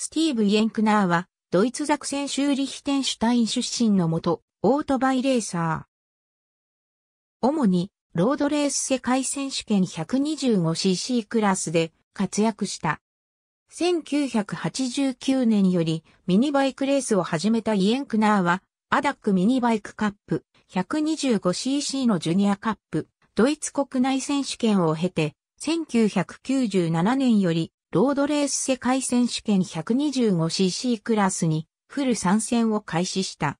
スティーブ・イエンクナーは、ドイツザクセンシリヒテンシュタイン出身のもと、オートバイレーサー。主に、ロードレース世界選手権 125cc クラスで活躍した。1989年よりミニバイクレースを始めたイエンクナーは、アダックミニバイクカップ 125cc のジュニアカップ、ドイツ国内選手権を経て、1997年よりロードレース世界選手権 125cc クラスにフル参戦を開始した。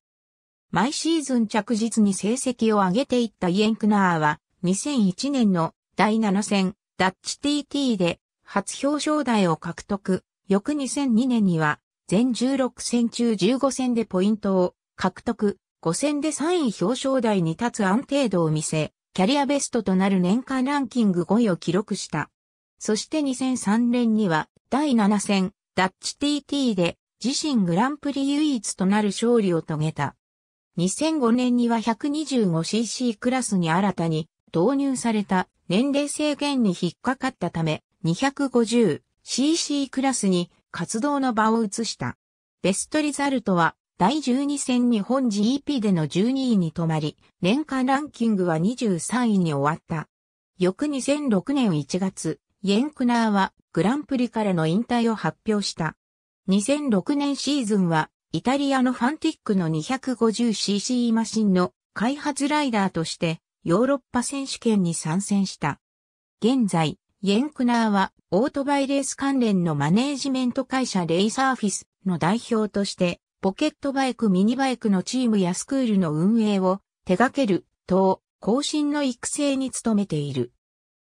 毎シーズン着実に成績を上げていったイエンクナーは2001年の第7戦ダッチ TT で初表彰台を獲得。翌2002年には全16戦中15戦でポイントを獲得。5戦で3位表彰台に立つ安定度を見せ、キャリアベストとなる年間ランキング5位を記録した。そして2003年には第7戦ダッチ TT で自身グランプリ唯一となる勝利を遂げた。2005年には 125cc クラスに新たに導入された年齢制限に引っかかったため 250cc クラスに活動の場を移した。ベストリザルトは第12戦日本 GP での12位に止まり、年間ランキングは23位に終わった。翌2006年1月、イェンクナーはグランプリからの引退を発表した。2006年シーズンはイタリアのファンティックの 250cc マシンの開発ライダーとしてヨーロッパ選手権に参戦した。現在、イェンクナーはオートバイレース関連のマネージメント会社レイサーフィスの代表としてポケットバイクミニバイクのチームやスクールの運営を手掛ける等、後進の育成に努めている。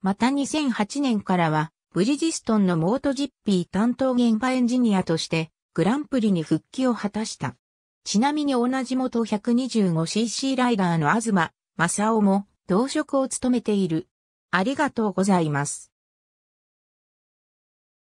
また2008年からは、ブリジストンのモートジッピー担当現場エンジニアとして、グランプリに復帰を果たした。ちなみに同じ元 125cc ライダーの東正雄も同職を務めている。ありがとうございます。